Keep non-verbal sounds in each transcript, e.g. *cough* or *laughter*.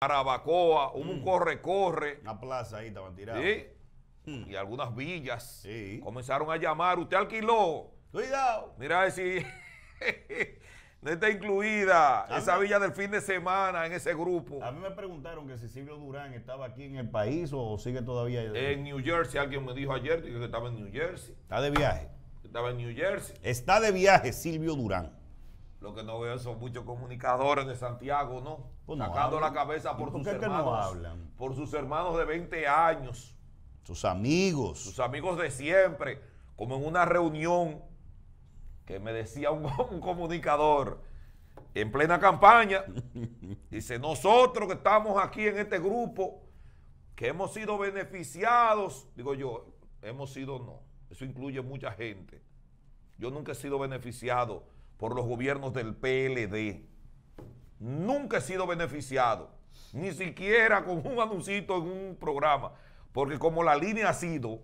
Arabacoa, un mm. corre-corre. Una plaza ahí estaban tirados. Mm. Y algunas villas comenzaron a llamar. Usted alquiló. Cuidado. Mira si *laughs* no está incluida esa villa del fin de semana en ese grupo. A mí me preguntaron que si Silvio Durán estaba aquí en el país o sigue todavía. En New Jersey, alguien me dijo ayer que estaba en New Jersey. Está de viaje. Estaba en New Jersey. Está de viaje Silvio Durán. Lo que no veo son muchos comunicadores de Santiago, ¿no? Pues Sacando la cabeza por, sus hermanos. Por sus hermanos de 20 años. Sus amigos. Sus amigos de siempre. Como en una reunión que me decía un, *laughs* un comunicador en plena campaña. *laughs* dice, nosotros que estamos aquí en este grupo, que hemos sido beneficiados. Digo yo, hemos sido no. Eso incluye mucha gente. Yo nunca he sido beneficiado por los gobiernos del PLD. Nunca he sido beneficiado, ni siquiera con un anuncito en un programa, porque como la línea ha sido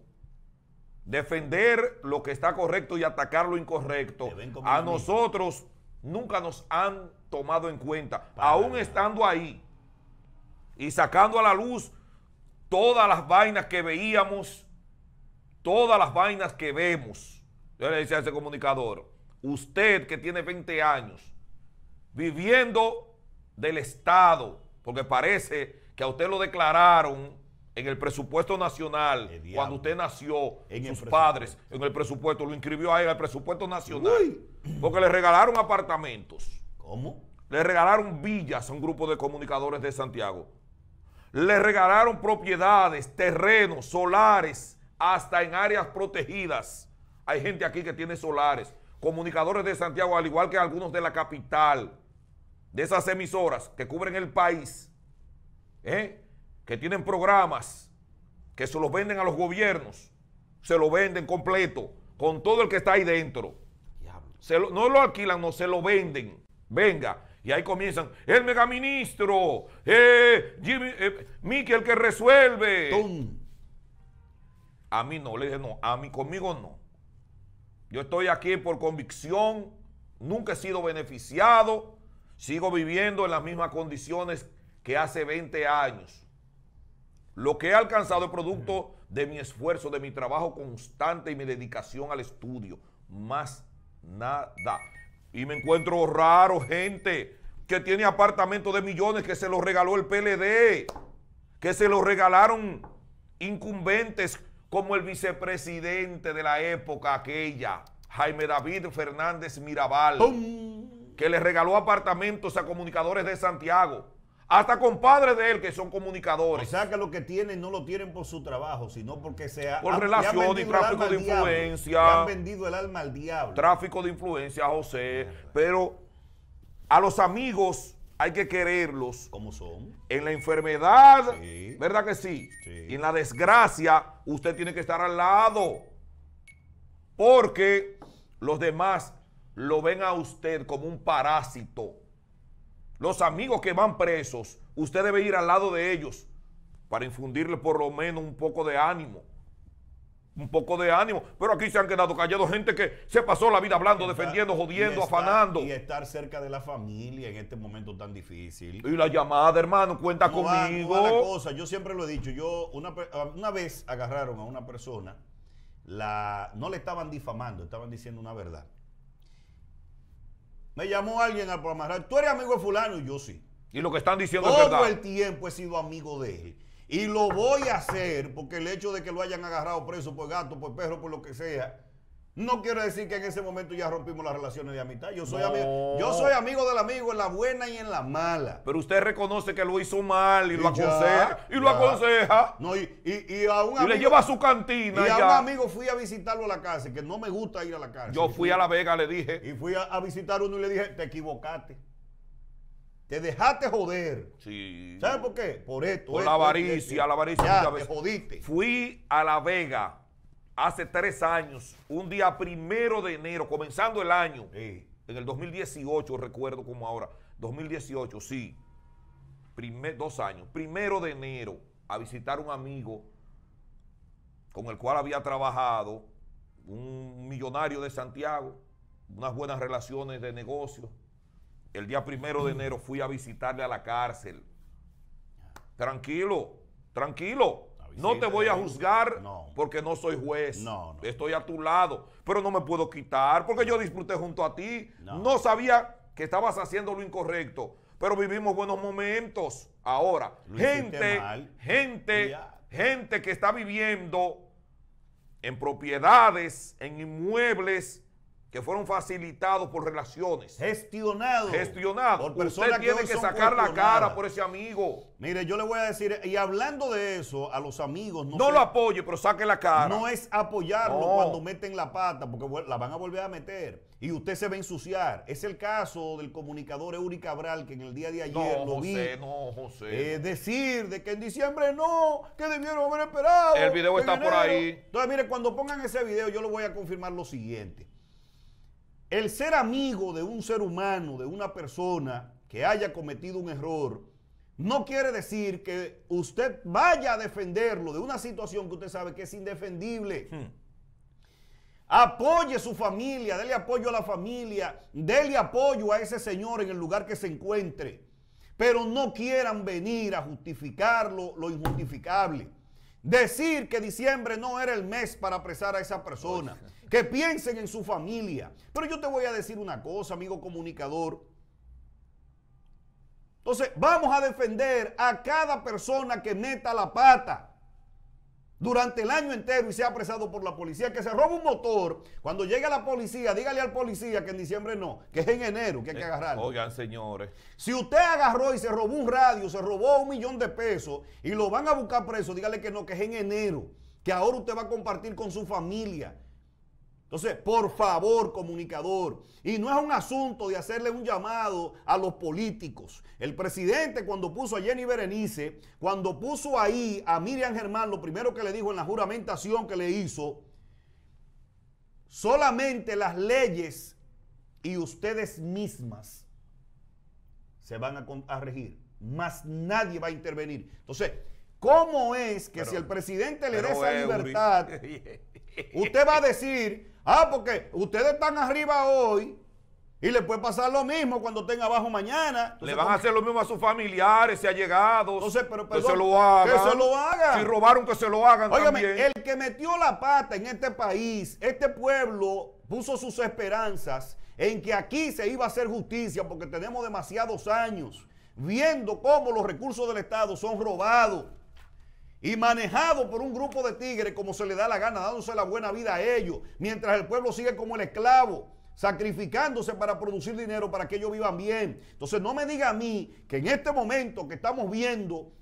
defender lo que está correcto y atacar lo incorrecto, a nosotros nunca nos han tomado en cuenta, aún estando ahí y sacando a la luz todas las vainas que veíamos, todas las vainas que vemos. Yo le decía a ese comunicador, usted que tiene 20 años, viviendo del Estado, porque parece que a usted lo declararon en el presupuesto nacional, cuando usted nació, sus padres, en el presupuesto, lo inscribió ahí en el presupuesto nacional, porque le regalaron apartamentos. ¿Cómo? Le regalaron villas a un grupo de comunicadores de Santiago. Le regalaron propiedades, terrenos, solares, hasta en áreas protegidas. Hay gente aquí que tiene solares comunicadores de Santiago, al igual que algunos de la capital, de esas emisoras que cubren el país, ¿eh? que tienen programas, que se los venden a los gobiernos, se lo venden completo, con todo el que está ahí dentro. no lo alquilan, no, se lo venden. Venga, y ahí comienzan, el megaministro, eh, eh, ministro, el que resuelve. A mí no, le dije no, a mí conmigo no. Yo estoy aquí por convicción, nunca he sido beneficiado, sigo viviendo en las mismas condiciones que hace 20 años. Lo que he alcanzado es producto de mi esfuerzo, de mi trabajo constante y mi dedicación al estudio. Más nada. Y me encuentro raro, gente que tiene apartamentos de millones que se los regaló el PLD, que se los regalaron incumbentes como el vicepresidente de la época aquella, Jaime David Fernández Mirabal, que le regaló apartamentos a comunicadores de Santiago, hasta compadres de él que son comunicadores. O sea que lo que tienen no lo tienen por su trabajo, sino porque se ha, por relación tráfico de influencia. han vendido el alma al diablo. Tráfico de influencia, José. Pero a los amigos hay que quererlos. Como son. En la enfermedad, ¿verdad que sí? sí? Y en la desgracia, usted tiene que estar al lado. Porque los demás lo ven a usted como un parásito. Los amigos que van presos, usted debe ir al lado de ellos para infundirle por lo menos un poco de ánimo un poco de ánimo. Pero aquí se han quedado callados gente que se pasó la vida hablando, defendiendo, jodiendo, afanando. Y estar cerca de la familia en este momento tan difícil. Y la llamada, hermano, cuenta conmigo. cosa. Yo siempre lo he dicho. Yo una, vez agarraron a una persona, la, no le estaban difamando, estaban diciendo una verdad. Me llamó alguien al programa, tú eres amigo de fulano y yo sí. Y lo que están diciendo Todo verdad. Todo el tiempo he sido amigo de él. Y lo voy a hacer porque el hecho de que lo hayan agarrado preso por gato, por perro, por lo que sea, no quiere decir que en ese momento ya rompimos las relaciones de amistad. Yo soy, amigo, yo soy amigo del amigo en la buena y en la mala. Pero usted reconoce que lo hizo mal y, lo aconseja. y lo aconseja. No, y, a amigo, le lleva a su cantina. Y a un amigo fui a visitarlo a la cárcel, que no me gusta ir a la cárcel. Yo fui, a La Vega, le dije. Y fui a, a visitar uno y le dije, te equivocaste. Te dejaste joder. Sí. ¿Sabes por qué? Por esto. Por la avaricia, la avaricia. Ya, te jodiste. Fui a La Vega hace tres años, un día primero de enero, comenzando el año. En el 2018, recuerdo como ahora. 2018, sí. Primer, dos años. Primero de enero, a visitar un amigo con el cual había trabajado, un millonario de Santiago, unas buenas relaciones de negocio, el día primero de enero fui a visitarle a la cárcel. Tranquilo, tranquilo. No te voy a juzgar porque no soy juez. No, Estoy a tu lado. Pero no me puedo quitar porque yo disfruté junto a ti. No, sabía que estabas haciendo lo incorrecto. Pero vivimos buenos momentos. Ahora, gente, gente, gente que está viviendo en propiedades, en inmuebles que fueron facilitados por relaciones. Gestionados. Gestionados. Por personas Usted tiene que sacar la cara por ese amigo. Mire, yo le voy a decir, y hablando de eso, a los amigos... No, lo apoye, pero saque la cara. No es apoyarlo cuando meten la pata, porque la van a volver a meter. Y usted se ve ensuciar. Es el caso del comunicador Eury Cabral, que en el día de ayer no, lo José, vi. No, José. Eh, decir de que en diciembre no, que debieron haber esperado. El video está por ahí. Entonces, mire, cuando pongan ese video, yo lo voy a confirmar lo siguiente. El ser amigo de un ser humano, de una persona que haya cometido un error, no quiere decir que usted vaya a defenderlo de una situación que usted sabe que es indefendible. Hmm. Apoye su familia, dele apoyo a la familia, dele apoyo a ese señor en el lugar que se encuentre. Pero no quieran venir a justificarlo lo injustificable. Decir que diciembre no era el mes para apresar a esa persona que piensen en su familia. Pero yo te voy a decir una cosa, amigo comunicador. Entonces, vamos a defender a cada persona que meta la pata durante el año entero y sea apresado por la policía, que se roba un motor, cuando llegue la policía, dígale al policía que en diciembre no, que es en enero que hay que eh, agarrarlo. Oigan, señores. Si usted agarró y se robó un radio, se robó un millón de pesos y lo van a buscar preso, dígale que no, que es en enero, que ahora usted va a compartir con su familia, entonces, por favor, comunicador, y no es un asunto de hacerle un llamado a los políticos. El presidente cuando puso a Jenny Berenice, cuando puso ahí a Miriam Germán, lo primero que le dijo en la juramentación que le hizo, solamente las leyes y ustedes mismas se van a, regir, más nadie va a intervenir. Entonces, ¿cómo es que si el presidente le da esa libertad, *laughs* usted va a decir Ah, porque ustedes están arriba hoy y le puede pasar lo mismo cuando estén abajo mañana. le van a hacer lo mismo a sus familiares, se ha llegado. pero que se lo hagan. Que se lo hagan. Si robaron, que se lo hagan. Óigame, el que metió la pata en este país, este pueblo puso sus esperanzas en que aquí se iba a hacer justicia porque tenemos demasiados años viendo cómo los recursos del Estado son robados y manejado por un grupo de tigres como se le da la gana, dándose la buena vida a ellos, mientras el pueblo sigue como el esclavo, sacrificándose para producir dinero para que ellos vivan bien. Entonces no me diga a mí que en este momento que estamos viendo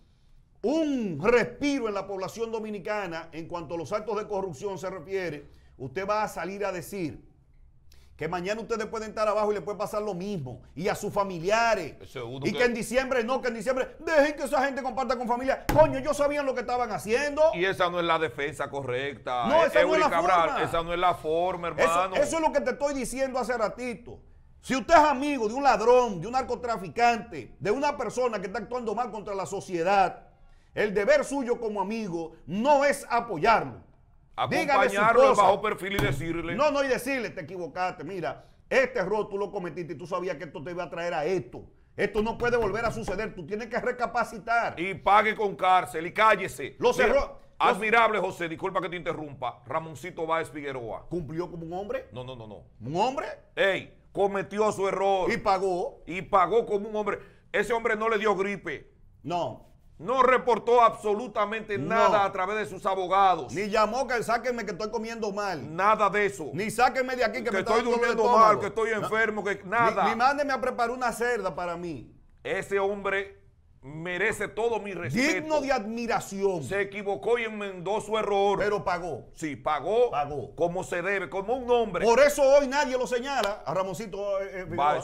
un respiro en la población dominicana en cuanto a los actos de corrupción se refiere, usted va a salir a decir que mañana ustedes pueden estar abajo y les puede pasar lo mismo. Y a sus familiares. y que... en diciembre, no, que en diciembre, dejen que esa gente comparta con familia. Coño, yo sabían lo que estaban haciendo. Y esa no es la defensa correcta. No, eh, esa no es la Cabral, forma. Esa no es la forma, hermano. eso es lo que te estoy diciendo hace ratito. Si usted es amigo de un ladrón, de un narcotraficante, de una persona que está actuando mal contra la sociedad, el deber suyo como amigo no es apoyarlo. Acompañarlo en bajo perfil y decirle. No, no, y decirle, te equivocaste. Mira, este error tú lo cometiste y tú sabías que esto te iba a traer a esto. Esto no puede volver a suceder. Tú tienes que recapacitar. Y pague con cárcel y cállese. Los errores. Admirable, José, disculpa que te interrumpa. Ramoncito Báez Figueroa. ¿Cumplió como un hombre? No, no, no, no. ¿Un hombre? Ey, cometió su error. Y pagó. Y pagó como un hombre. Ese hombre no le dio gripe. No. No reportó absolutamente nada a través de sus abogados. Ni llamó que sáquenme que estoy comiendo mal. Nada de eso. Ni sáquenme de aquí que, estoy durmiendo mal, que estoy enfermo, que nada. Ni, mándenme mándeme a preparar una cerda para mí. Ese hombre merece todo mi respeto. Digno de admiración. Se equivocó y enmendó su error. Pero pagó. Sí, pagó. Pagó. Como se debe, como un hombre. Por eso hoy nadie lo señala a Ramosito eh, eh,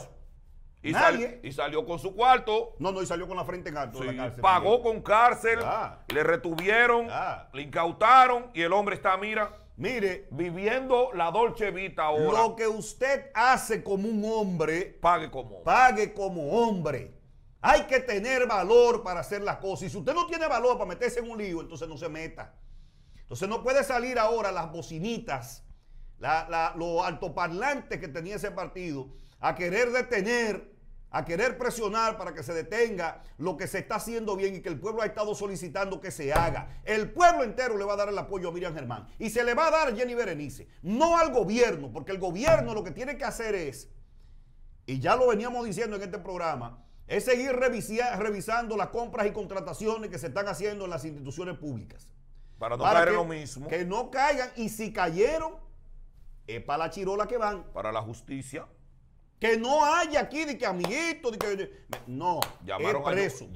y, salió con su cuarto. No, no, y salió con la frente en alto. de la cárcel, pagó con cárcel, ah. le retuvieron, ah. le incautaron y el hombre está, mira. Mire, viviendo la Dolce Vita ahora. Lo que usted hace como un hombre, pague como hombre. Pague como hombre. Hay que tener valor para hacer las cosas. Y si usted no tiene valor para meterse en un lío, entonces no se meta. Entonces no puede salir ahora las bocinitas, los altoparlantes que tenía ese partido, a querer detener a querer presionar para que se detenga lo que se está haciendo bien y que el pueblo ha estado solicitando que se haga. El pueblo entero le va a dar el apoyo a Miriam Germán y se le va a dar a Jenny Berenice, no al gobierno, porque el gobierno lo que tiene que hacer es, y ya lo veníamos diciendo en este programa, es seguir revisando las compras y contrataciones que se están haciendo en las instituciones públicas. Para no caer en lo mismo. Que no caigan y si cayeron, es para la chirola que van. Para la justicia. Que no haya aquí de que amiguito, de que. No, llamaron es preso.